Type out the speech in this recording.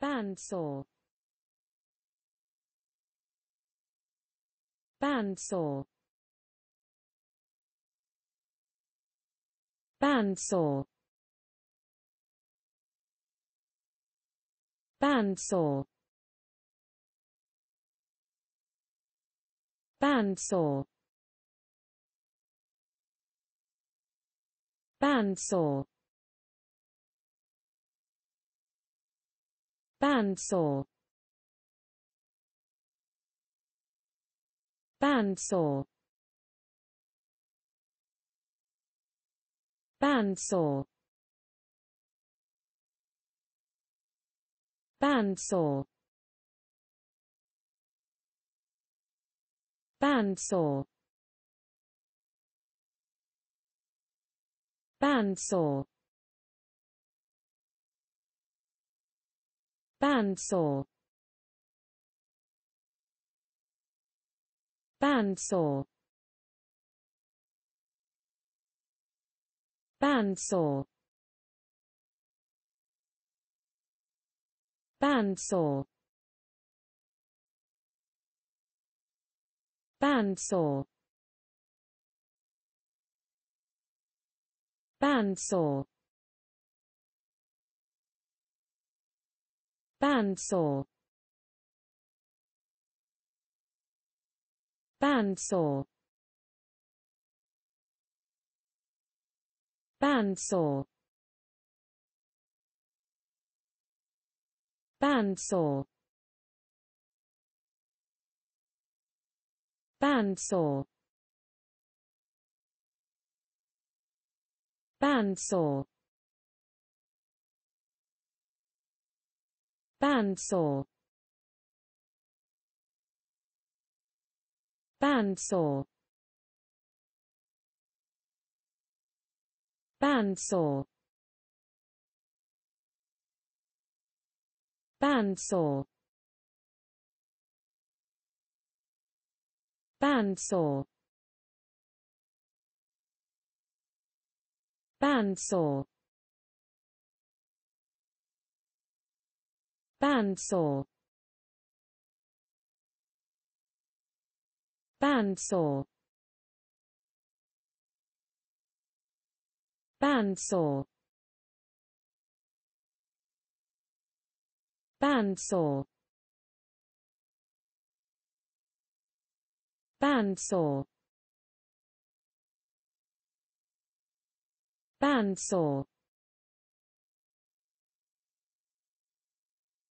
bandsaw bandsaw bandsaw bandsaw bandsaw bandsaw bandsaw bandsaw bandsaw bandsaw bandsaw bandsaw bandsaw bandsaw bandsaw bandsaw bandsaw bandsaw bandsaw bandsaw bandsaw bandsaw bandsaw bandsaw bandsaw bandsaw bandsaw bandsaw bandsaw bandsaw bandsaw bandsaw bandsaw bandsaw bandsaw bandsaw